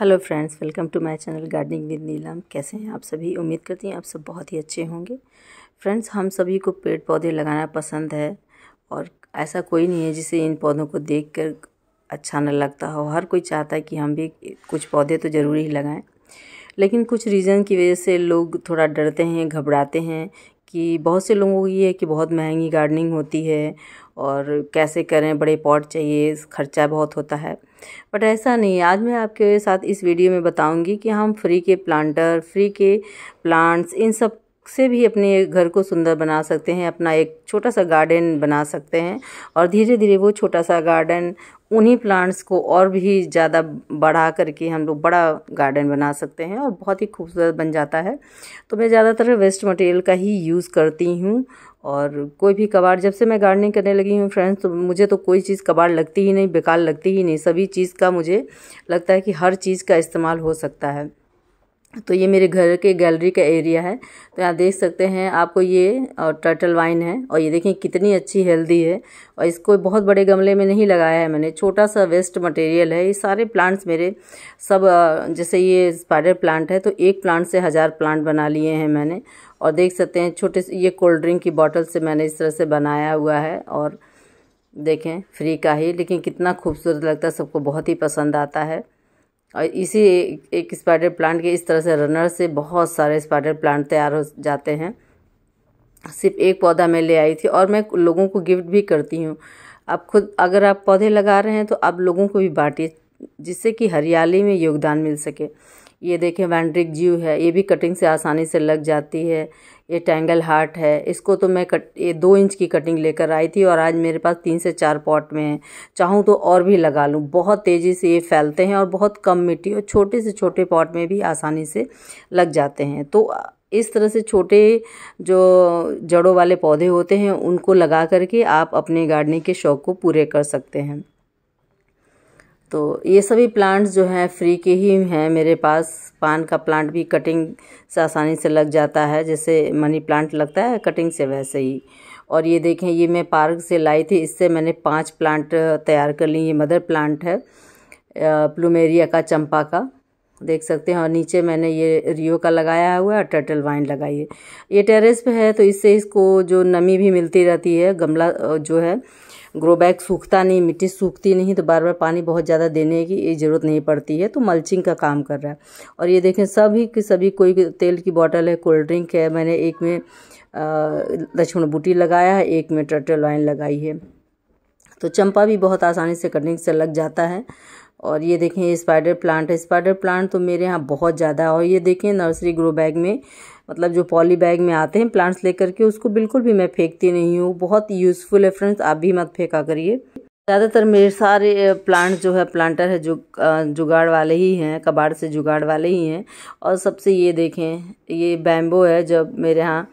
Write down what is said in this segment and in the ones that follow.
hello friends welcome to my channel gardening with Neelam कैसे हैं आप सभी उम्मीद करती हैं आप सब बहुत ही अच्छे होंगे फ्रेंड्स हम सभी को पेड़ पौधे लगाना पसंद है और ऐसा कोई नहीं है जिसे इन पौधों को देख कर अच्छा न लगता हो हर कोई चाहता है कि हम भी कुछ पौधे तो ज़रूर ही लगाएं लेकिन कुछ रीज़न की वजह से लोग थोड़ा डरते हैं घबराते हैं कि बहुत से लोगों को ये है कि बहुत महंगी गार्डनिंग होती है और कैसे करें बड़े पॉट चाहिए खर्चा बहुत होता है बट ऐसा नहीं आज मैं आपके साथ इस वीडियो में बताऊंगी कि हम फ्री के प्लांटर फ्री के प्लांट्स इन सब से भी अपने घर को सुंदर बना सकते हैं अपना एक छोटा सा गार्डन बना सकते हैं और धीरे धीरे वो छोटा सा गार्डन उन्हीं प्लांट्स को और भी ज़्यादा बढ़ा करके हम लोग बड़ा गार्डन बना सकते हैं और बहुत ही खूबसूरत बन जाता है तो मैं ज़्यादातर वेस्ट मटेरियल का ही यूज़ करती हूँ और कोई भी कबाड़ जब से मैं गार्डनिंग करने लगी हूँ फ्रेंड्स तो मुझे तो कोई चीज़ कबाड़ लगती ही नहीं बेकार लगती ही नहीं सभी चीज़ का मुझे लगता है कि हर चीज़ का इस्तेमाल हो सकता है तो ये मेरे घर के गैलरी का एरिया है तो यहाँ देख सकते हैं आपको ये और टर्टल वाइन है और ये देखें कितनी अच्छी हेल्दी है और इसको बहुत बड़े गमले में नहीं लगाया है मैंने छोटा सा वेस्ट मटेरियल है ये सारे प्लांट्स मेरे सब जैसे ये स्पाइडर प्लांट है तो एक प्लांट से हज़ार प्लांट बना लिए हैं मैंने और देख सकते हैं छोटे से ये कोल्ड ड्रिंक की बॉटल से मैंने इस तरह से बनाया हुआ है और देखें फ्री का ही लेकिन कितना खूबसूरत लगता है सबको बहुत ही पसंद आता है और इसी एक स्पाइडर प्लांट के इस तरह से रनर से बहुत सारे स्पाइडर प्लांट तैयार हो जाते हैं सिर्फ एक पौधा मैं ले आई थी और मैं लोगों को गिफ्ट भी करती हूँ आप खुद अगर आप पौधे लगा रहे हैं तो आप लोगों को भी बांटिए जिससे कि हरियाली में योगदान मिल सके ये देखें वैंड्रिक जीव है ये भी कटिंग से आसानी से लग जाती है ये टैंगल हार्ट है इसको तो मैं कट ये दो इंच की कटिंग लेकर आई थी और आज मेरे पास तीन से चार पॉट में है चाहूँ तो और भी लगा लूँ बहुत तेज़ी से ये फैलते हैं और बहुत कम मिट्टी और छोटे से छोटे पॉट में भी आसानी से लग जाते हैं तो इस तरह से छोटे जो जड़ों वाले पौधे होते हैं उनको लगा करके आप अपने गार्डनिंग के शौक़ को पूरे कर सकते हैं तो ये सभी प्लांट्स जो हैं फ्री के ही हैं मेरे पास पान का प्लांट भी कटिंग से आसानी से लग जाता है जैसे मनी प्लांट लगता है कटिंग से वैसे ही और ये देखें ये मैं पार्क से लाई थी इससे मैंने पांच प्लांट तैयार कर ली ये मदर प्लांट है प्लूमेरिया का चंपा का देख सकते हैं और नीचे मैंने ये रियो का लगाया हुआ है टर्टल वाइन लगाई है ये टेरेस पे है तो इससे इसको जो नमी भी मिलती रहती है गमला जो है ग्रो बैग सूखता नहीं मिट्टी सूखती नहीं तो बार बार पानी बहुत ज़्यादा देने की ज़रूरत नहीं पड़ती है तो मल्चिंग का काम कर रहा है और ये देखें सभी की सभी कोई तेल की बॉटल है कोल्ड ड्रिंक है मैंने एक में लक्ष्मण बूटी लगाया है एक में टर्टल लाइन लगाई है तो चंपा भी बहुत आसानी से कटिंग से लग जाता है और ये देखें स्पाइडर प्लांट है स्पाइडर प्लांट तो मेरे यहाँ बहुत ज़्यादा और ये देखें नर्सरी ग्रो बैग में मतलब जो पॉली बैग में आते हैं प्लांट्स लेकर के उसको बिल्कुल भी मैं फेंकती नहीं हूँ बहुत यूज़फुल है फ्रेंड्स आप भी मत फेंका करिए ज़्यादातर मेरे सारे प्लांट जो है प्लांटर है जो जुगाड़ वाले ही हैं कबाड़ से जुगाड़ वाले ही हैं और सबसे ये देखें ये बैम्बो है जब मेरे यहाँ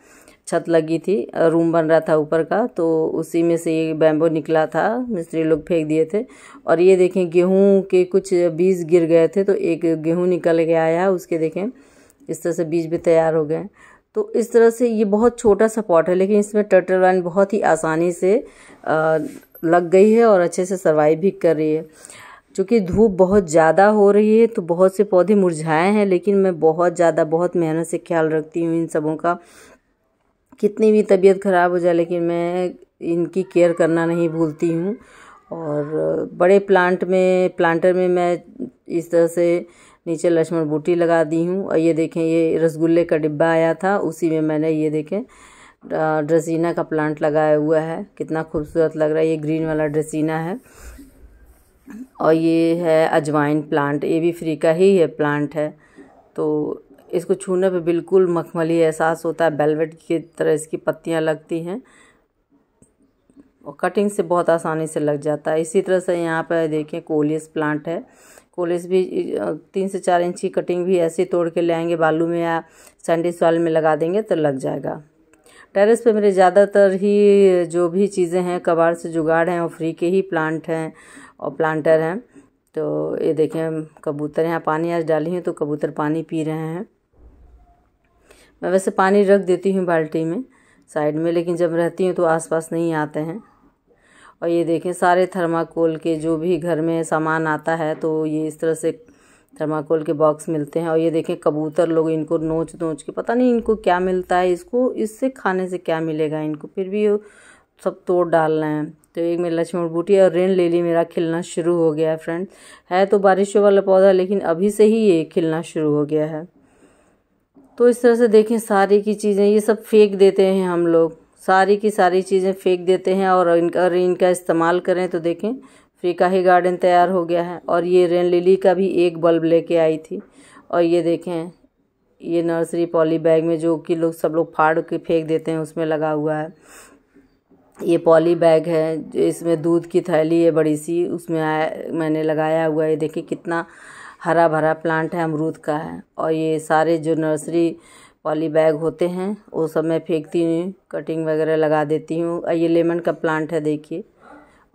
छत लगी थी रूम बन रहा था ऊपर का तो उसी में से ये बैम्बो निकला था मिस्त्री लोग फेंक दिए थे और ये देखें गेहूं के कुछ बीज गिर गए थे तो एक गेहूं निकल के आया उसके देखें इस तरह से बीज भी तैयार हो गए तो इस तरह से ये बहुत छोटा सा पॉट है लेकिन इसमें टर्टल वाइन बहुत ही आसानी से लग गई है और अच्छे से सर्वाइव भी कर रही है चूँकि धूप बहुत ज़्यादा हो रही है तो बहुत से पौधे मुरझाए हैं लेकिन मैं बहुत ज़्यादा बहुत मेहनत से ख्याल रखती हूँ इन सबों का कितनी भी तबीयत ख़राब हो जाए लेकिन मैं इनकी केयर करना नहीं भूलती हूँ और बड़े प्लांट में प्लांटर में मैं इस तरह से नीचे लक्ष्मण बूटी लगा दी हूँ और ये देखें ये रसगुल्ले का डिब्बा आया था उसी में मैंने ये देखें ड्रेसिना का प्लांट लगाया हुआ है कितना खूबसूरत लग रहा है ये ग्रीन वाला ड्रेसिना है और ये है अजवाइन प्लांट ये भी फ्री का ही है प्लांट है तो इसको छूने पे बिल्कुल मखमली एहसास होता है बेलवेट की तरह इसकी पत्तियाँ लगती हैं और कटिंग से बहुत आसानी से लग जाता है इसी तरह से यहाँ पर देखें कोलियस प्लांट है कोलेस भी तीन से चार इंच की कटिंग भी ऐसे तोड़ के ले आएंगे बालू में या सैंडी सॉइल में लगा देंगे तो लग जाएगा टेरेस पे मेरे ज़्यादातर ही जो भी चीज़ें हैं कबाड़ से जुगाड़ हैं और फ्री के ही प्लांट हैं और प्लांटर हैं तो ये देखें कबूतर यहाँ पानी आज डाली हैं तो कबूतर पानी पी रहे हैं मैं वैसे पानी रख देती हूँ बाल्टी में साइड में लेकिन जब रहती हूँ तो आसपास नहीं आते हैं और ये देखें सारे थर्माकोल के जो भी घर में सामान आता है तो ये इस तरह से थर्माकोल के बॉक्स मिलते हैं और ये देखें कबूतर लोग इनको नोच नोच के पता नहीं इनको क्या मिलता है इसको इससे खाने से क्या मिलेगा इनको फिर भी सब तोड़ डाल रहे हैं तो एक मेरी लक्ष्मण बूटी और रेन लेली मेरा खिलना शुरू हो गया है फ्रेंड है तो बारिशों वाला पौधा लेकिन अभी से ही ये खिलना शुरू हो गया है तो इस तरह से देखें सारी की चीज़ें ये सब फेंक देते हैं हम लोग सारी की सारी चीज़ें फेंक देते हैं और इनका और इनका इस्तेमाल करें तो देखें फ्री का ही गार्डन तैयार हो गया है और ये रेन लिली का भी एक बल्ब लेके आई थी और ये देखें ये नर्सरी पॉली बैग में जो कि लोग सब लोग फाड़ के फेंक देते हैं उसमें लगा हुआ है ये पॉली बैग है इसमें दूध की थैली है बड़ी सी उसमें आया मैंने लगाया हुआ है देखिए कितना हरा भरा प्लांट है अमरूद का है और ये सारे जो नर्सरी पॉली बैग होते हैं वो सब मैं फेंकती हूँ कटिंग वगैरह लगा देती हूँ ये लेमन का प्लांट है देखिए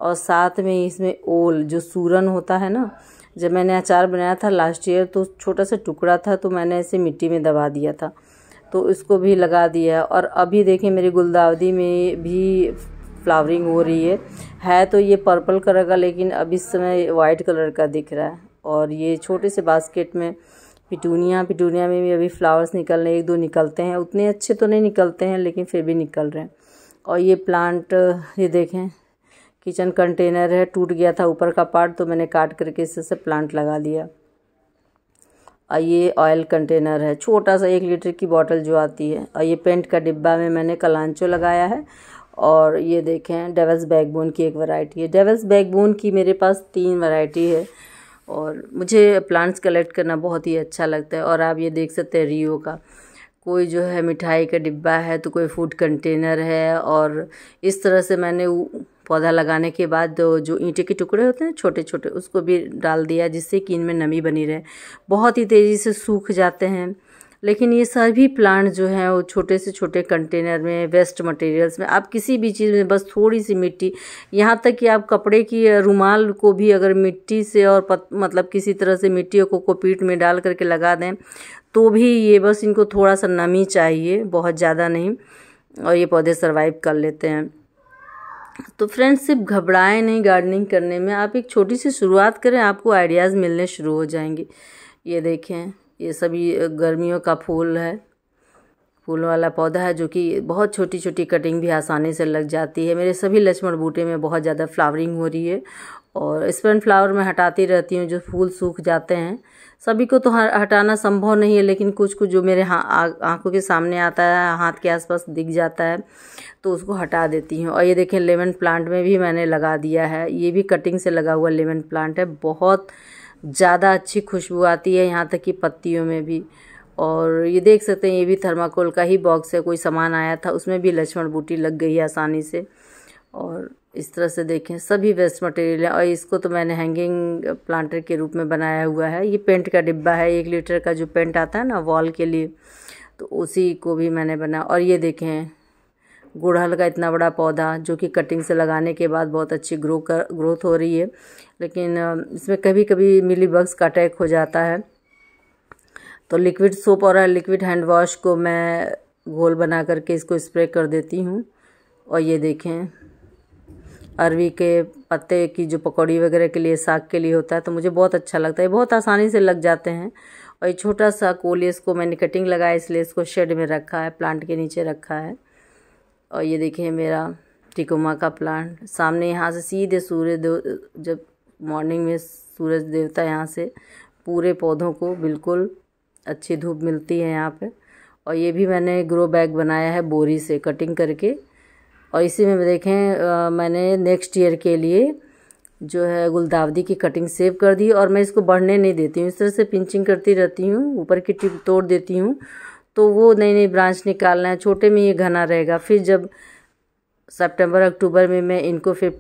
और साथ में इसमें ओल जो सूरन होता है ना जब मैंने अचार बनाया था लास्ट ईयर तो छोटा सा टुकड़ा था तो मैंने इसे मिट्टी में दबा दिया था तो इसको भी लगा दिया और अभी देखें मेरी गुलदावदी में भी फ्लावरिंग हो रही है है तो ये पर्पल कलर का लेकिन अब इस समय वाइट कलर का दिख रहा है और ये छोटे से बास्केट में पिटूनिया पिटूनिया में भी अभी फ्लावर्स निकल रहे हैं एक दो निकलते हैं उतने अच्छे तो नहीं निकलते हैं लेकिन फिर भी निकल रहे हैं और ये प्लांट ये देखें किचन कंटेनर है टूट गया था ऊपर का पार्ट तो मैंने काट करके इससे से प्लांट लगा दिया और ये ऑयल कंटेनर है छोटा सा एक लीटर की बॉटल जो आती है और ये पेंट का डिब्बा में मैंने कलांचो लगाया है और ये देखें डेवल्स बैकबोन की एक वैरायटी है डेवल्स बैकबोन की मेरे पास तीन वैरायटी है और मुझे प्लांट्स कलेक्ट करना बहुत ही अच्छा लगता है और आप ये देख सकते हैं रियो का कोई जो है मिठाई का डिब्बा है तो कोई फूड कंटेनर है और इस तरह से मैंने पौधा लगाने के बाद जो ईंटे के टुकड़े होते हैं छोटे छोटे उसको भी डाल दिया जिससे कि इनमें नमी बनी रहे बहुत ही तेज़ी से सूख जाते हैं लेकिन ये सभी प्लांट जो हैं वो छोटे से छोटे कंटेनर में वेस्ट मटेरियल्स में आप किसी भी चीज़ में बस थोड़ी सी मिट्टी यहाँ तक कि आप कपड़े की रुमाल को भी अगर मिट्टी से और पत, मतलब किसी तरह से मिट्टी को कोपीट में डाल करके लगा दें तो भी ये बस इनको थोड़ा सा नमी चाहिए बहुत ज़्यादा नहीं और ये पौधे सर्वाइव कर लेते हैं तो फ्रेंड्स सिर्फ घबराएं नहीं गार्डनिंग करने में आप एक छोटी सी शुरुआत करें आपको आइडियाज़ मिलने शुरू हो जाएंगे ये देखें ये सभी गर्मियों का फूल है फूल वाला पौधा है जो कि बहुत छोटी छोटी कटिंग भी आसानी से लग जाती है मेरे सभी लक्ष्मण बूटे में बहुत ज़्यादा फ्लावरिंग हो रही है और स्पन फ्लावर मैं हटाती रहती हूँ जो फूल सूख जाते हैं सभी को तो हटाना संभव नहीं है लेकिन कुछ कुछ जो मेरे हाँ आंखों के सामने आता है हाथ के आसपास दिख जाता है तो उसको हटा देती हूँ और ये देखें लेमन प्लांट में भी मैंने लगा दिया है ये भी कटिंग से लगा हुआ लेमन प्लांट है बहुत ज़्यादा अच्छी खुशबू आती है यहाँ तक कि पत्तियों में भी और ये देख सकते हैं ये भी थर्माकोल का ही बॉक्स है कोई सामान आया था उसमें भी लक्ष्मण बूटी लग गई है आसानी से और इस तरह से देखें सभी वेस्ट मटेरियल है और इसको तो मैंने हैंगिंग प्लांटर के रूप में बनाया हुआ है ये पेंट का डिब्बा है एक लीटर का जो पेंट आता है ना वॉल के लिए तो उसी को भी मैंने बनाया और ये देखें गुड़हल का इतना बड़ा पौधा जो कि कटिंग से लगाने के बाद बहुत अच्छी ग्रो कर ग्रोथ हो रही है लेकिन इसमें कभी कभी मिली बग्स का अटैक हो जाता है तो लिक्विड सोप और लिक्विड हैंड वॉश को मैं घोल बना करके इसको स्प्रे कर देती हूँ और ये देखें अरवी के पत्ते की जो पकौड़ी वगैरह के लिए साग के लिए होता है तो मुझे बहुत अच्छा लगता है बहुत आसानी से लग जाते हैं और ये छोटा सा कोलिए इसको मैंने कटिंग लगाया इसलिए इसको शेड में रखा है प्लांट के नीचे रखा है और ये देखिए मेरा टिकोमा का प्लांट सामने यहाँ से सीधे सूर्य देव जब मॉर्निंग में सूरज देवता यहाँ से पूरे पौधों को बिल्कुल अच्छी धूप मिलती है यहाँ पे और ये भी मैंने ग्रो बैग बनाया है बोरी से कटिंग करके और इसी में देखें आ, मैंने नेक्स्ट ईयर के लिए जो है गुलदावदी की कटिंग सेव कर दी और मैं इसको बढ़ने नहीं देती हूँ इस तरह से पिंचिंग करती रहती हूँ ऊपर की टिप तोड़ देती हूँ तो वो नई नई ब्रांच निकालना है छोटे में ये घना रहेगा फिर जब सितंबर अक्टूबर में मैं इनको फिर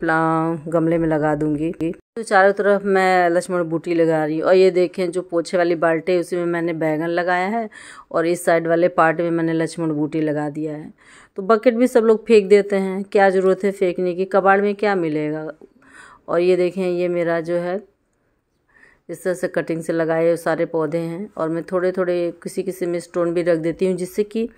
गमले में लगा दूंगी तो चारों तरफ मैं लक्ष्मण बूटी लगा रही हूँ और ये देखें जो पोछे वाली बाल्टी है उसी में मैंने बैंगन लगाया है और इस साइड वाले पार्ट में मैंने लक्ष्मण बूटी लगा दिया है तो बकेट भी सब लोग फेंक देते हैं क्या ज़रूरत है फेंकने की कबाड़ में क्या मिलेगा और ये देखें ये मेरा जो है इस तरह से कटिंग से लगाए हुए सारे पौधे हैं और मैं थोड़े थोड़े किसी किसी में स्टोन भी रख देती हूँ जिससे कि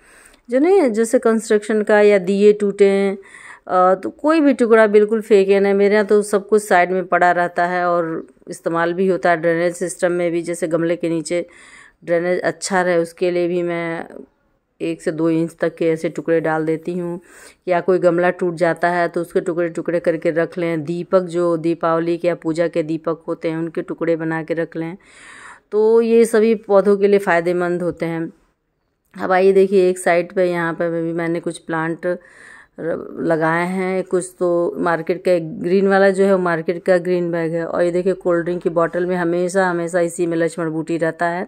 जो नहीं जैसे कंस्ट्रक्शन का या दिए टूटे हैं तो कोई भी टुकड़ा बिल्कुल फेंके नहीं मेरे यहाँ तो सब कुछ साइड में पड़ा रहता है और इस्तेमाल भी होता है ड्रेनेज सिस्टम में भी जैसे गमले के नीचे ड्रेनेज अच्छा रहे उसके लिए भी मैं एक से दो इंच तक के ऐसे टुकड़े डाल देती हूँ या कोई गमला टूट जाता है तो उसके टुकड़े टुकड़े करके रख लें दीपक जो दीपावली के या पूजा के दीपक होते हैं उनके टुकड़े बना के रख लें तो ये सभी पौधों के लिए फ़ायदेमंद होते हैं अब आइए देखिए एक साइड पे यहाँ पर भी मैंने कुछ प्लांट लगाए हैं कुछ तो मार्केट का ग्रीन वाला जो है वो मार्केट का ग्रीन बैग है और ये देखिए कोल्ड ड्रिंक की बॉटल में हमेशा हमेशा इसी में लक्ष्मण बूटी रहता है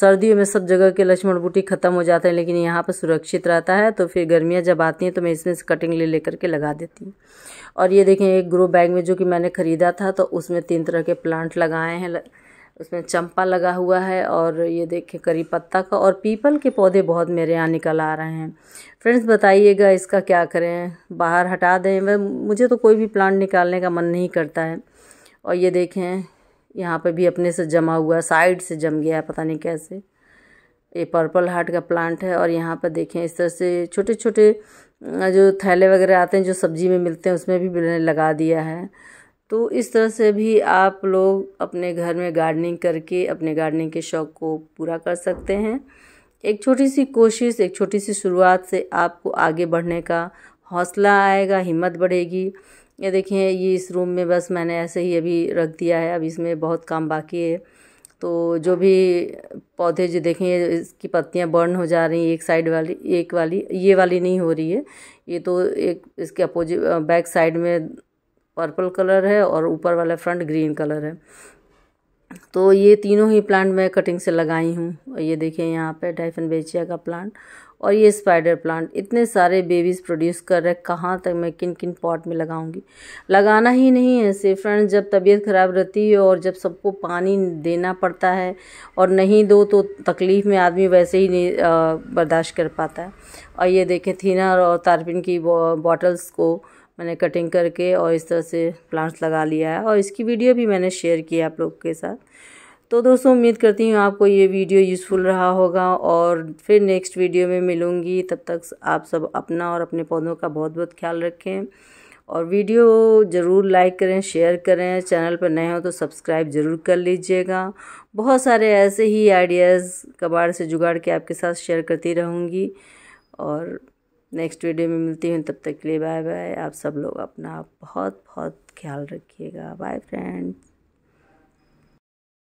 सर्दियों में सब जगह के लक्ष्मण बूटी ख़त्म हो जाते हैं लेकिन यहाँ पर सुरक्षित रहता है तो फिर गर्मियाँ जब आती हैं तो मैं इसमें से कटिंग ले लेकर के लगा देती हूँ और ये देखें एक ग्रो बैग में जो कि मैंने ख़रीदा था तो उसमें तीन तरह के प्लांट लगाए हैं उसमें चंपा लगा हुआ है और ये देखिए करी पत्ता का और पीपल के पौधे बहुत मेरे यहाँ निकल आ रहे हैं फ्रेंड्स बताइएगा इसका क्या करें बाहर हटा दें वह मुझे तो कोई भी प्लांट निकालने का मन नहीं करता है और ये देखें यहाँ पे भी अपने से जमा हुआ साइड से जम गया है पता नहीं कैसे ये पर्पल हार्ट का प्लांट है और यहाँ पर देखें इस तरह से छोटे छोटे जो थैले वगैरह आते हैं जो सब्जी में मिलते हैं उसमें भी मैंने लगा दिया है तो इस तरह से भी आप लोग अपने घर में गार्डनिंग करके अपने गार्डनिंग के शौक़ को पूरा कर सकते हैं एक छोटी सी कोशिश एक छोटी सी शुरुआत से आपको आगे बढ़ने का हौसला आएगा हिम्मत बढ़ेगी ये देखिए ये इस रूम में बस मैंने ऐसे ही अभी रख दिया है अब इसमें बहुत काम बाकी है तो जो भी पौधे जो देखें इसकी पत्तियां बर्न हो जा रही हैं एक साइड वाली एक वाली ये वाली नहीं हो रही है ये तो एक इसके अपोजिट बैक साइड में पर्पल कलर है और ऊपर वाला फ्रंट ग्रीन कलर है तो ये तीनों ही प्लांट मैं कटिंग से लगाई हूँ ये देखिए यहाँ पे डाइफन बेचिया का प्लांट और ये स्पाइडर प्लांट इतने सारे बेबीज़ प्रोड्यूस कर रहे कहाँ तक मैं किन किन पॉट में लगाऊंगी लगाना ही नहीं है सिर्फ फ्रेंड जब तबीयत ख़राब रहती है और जब सबको पानी देना पड़ता है और नहीं दो तो तकलीफ़ में आदमी वैसे ही नहीं बर्दाश्त कर पाता है और ये देखें थीनर और तारपिन की बॉटल्स को मैंने कटिंग करके और इस तरह से प्लांट्स लगा लिया है और इसकी वीडियो भी मैंने शेयर की है आप लोग के साथ तो दोस्तों उम्मीद करती हूँ आपको ये वीडियो यूज़फुल रहा होगा और फिर नेक्स्ट वीडियो में मिलूँगी तब तक आप सब अपना और अपने पौधों का बहुत बहुत ख्याल रखें और वीडियो ज़रूर लाइक करें शेयर करें चैनल पर नए हो तो सब्सक्राइब ज़रूर कर लीजिएगा बहुत सारे ऐसे ही आइडियाज़ कबाड़ से जुगाड़ के आपके साथ शेयर करती रहूँगी और नेक्स्ट वीडियो में मिलती हूँ तब तक के लिए बाय बाय आप सब लोग अपना बहुत बहुत ख्याल रखिएगा बाय फ्रेंड्स